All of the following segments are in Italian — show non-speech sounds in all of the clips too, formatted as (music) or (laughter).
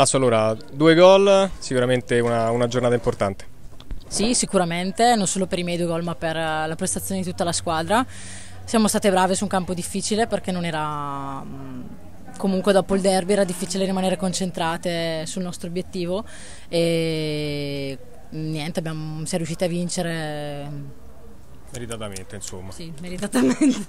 Asso, allora, due gol, sicuramente una, una giornata importante. Sì, sicuramente, non solo per i miei due gol, ma per eh, la prestazione di tutta la squadra. Siamo state brave su un campo difficile perché non era mm, comunque dopo il derby era difficile rimanere concentrate sul nostro obiettivo e niente, abbiamo, si riusciti a vincere Meritatamente, insomma. Sì, meritatamente.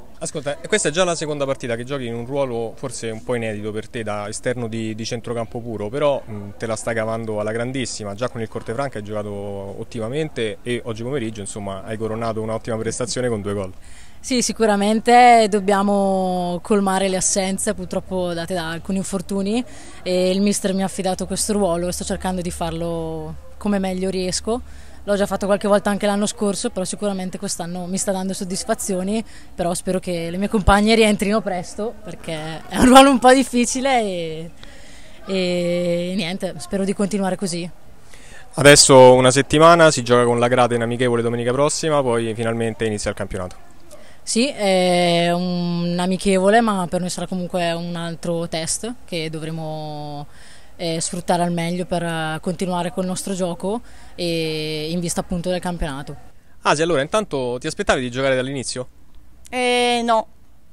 (laughs) Ascolta, questa è già la seconda partita che giochi in un ruolo forse un po' inedito per te da esterno di, di centrocampo puro, però mh, mm, te la stai cavando alla grandissima, già con il Corte Franca hai giocato ottimamente e oggi pomeriggio insomma, hai coronato un'ottima prestazione con due gol. Sì, sicuramente dobbiamo colmare le assenze purtroppo date da alcuni infortuni e il mister mi ha affidato questo ruolo e sto cercando di farlo come meglio riesco. L'ho già fatto qualche volta anche l'anno scorso, però sicuramente quest'anno mi sta dando soddisfazioni, però spero che le mie compagne rientrino presto perché è un ruolo un po' difficile e, e niente, spero di continuare così. Adesso una settimana, si gioca con la grata in amichevole domenica prossima, poi finalmente inizia il campionato. Sì, è un amichevole, ma per noi sarà comunque un altro test che dovremo eh, sfruttare al meglio per eh, continuare col nostro gioco e in vista appunto del campionato. Asi, allora intanto ti aspettavi di giocare dall'inizio? Eh, no,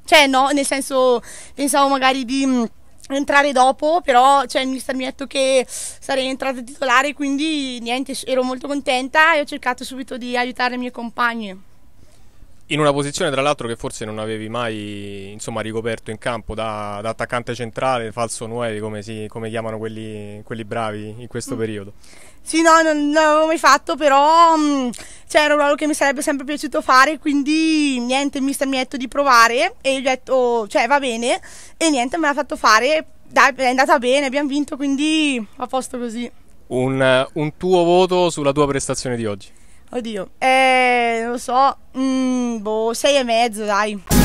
cioè no, nel senso pensavo magari di mm, entrare dopo, però cioè, il mister mi ha detto che sarei entrata titolare, quindi niente, ero molto contenta e ho cercato subito di aiutare i miei compagni in una posizione tra l'altro che forse non avevi mai insomma, ricoperto in campo da, da, attaccante centrale, falso 9 come, si, come chiamano quelli, quelli, bravi in questo mm. periodo. Sì, no, non, l'avevo mai fatto, però c'era mm, cioè, un ruolo che mi sarebbe sempre piaciuto fare, quindi niente, il mister mi ha detto di provare e gli ho detto, cioè va bene, e niente, me l'ha fatto fare, dai, è andata bene, abbiamo vinto, quindi a posto così. un, un tuo voto sulla tua prestazione di oggi? Oddio, eh, non lo so. Mm, em bolsa, e é ai.